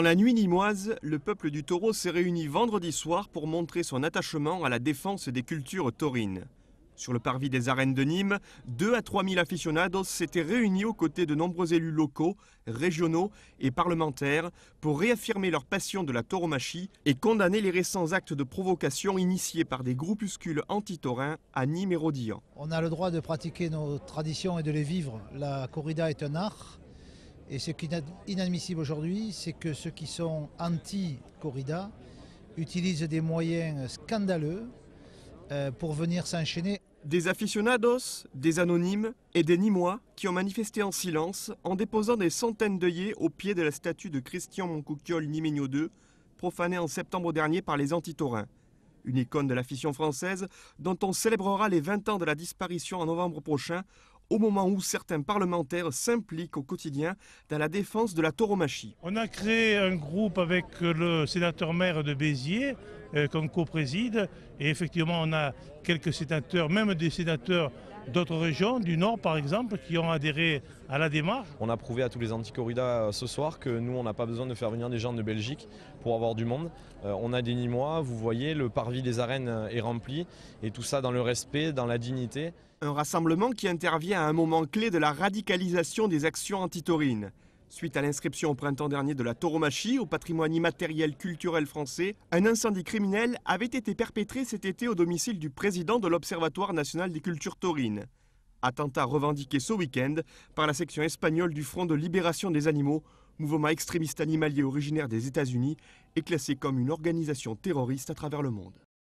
Dans la nuit nimoise, le peuple du taureau s'est réuni vendredi soir pour montrer son attachement à la défense des cultures taurines. Sur le parvis des arènes de Nîmes, 2 à 3 000 aficionados s'étaient réunis aux côtés de nombreux élus locaux, régionaux et parlementaires pour réaffirmer leur passion de la tauromachie et condamner les récents actes de provocation initiés par des groupuscules anti-taurins à Nîmes et On a le droit de pratiquer nos traditions et de les vivre. La corrida est un art et ce qui est inadmissible aujourd'hui, c'est que ceux qui sont anti-corrida utilisent des moyens scandaleux euh, pour venir s'enchaîner. Des aficionados, des anonymes et des Nîmois qui ont manifesté en silence en déposant des centaines d'œillets au pied de la statue de Christian Moncouquiol Nimeño II, profanée en septembre dernier par les antitaurins. Une icône de la française dont on célébrera les 20 ans de la disparition en novembre prochain au moment où certains parlementaires s'impliquent au quotidien dans la défense de la tauromachie. On a créé un groupe avec le sénateur-maire de Béziers, euh, comme copréside. et effectivement on a quelques sénateurs, même des sénateurs d'autres régions du Nord, par exemple, qui ont adhéré à la démarche. On a prouvé à tous les anticorridas euh, ce soir que nous, on n'a pas besoin de faire venir des gens de Belgique pour avoir du monde. Euh, on a des Nîmois, vous voyez, le parvis des arènes euh, est rempli, et tout ça dans le respect, dans la dignité. Un rassemblement qui intervient à un moment clé de la radicalisation des actions antitaurines. Suite à l'inscription au printemps dernier de la tauromachie au patrimoine immatériel culturel français, un incendie criminel avait été perpétré cet été au domicile du président de l'Observatoire national des cultures taurines. Attentat revendiqué ce week-end par la section espagnole du Front de libération des animaux, mouvement extrémiste animalier originaire des États-Unis, et classé comme une organisation terroriste à travers le monde.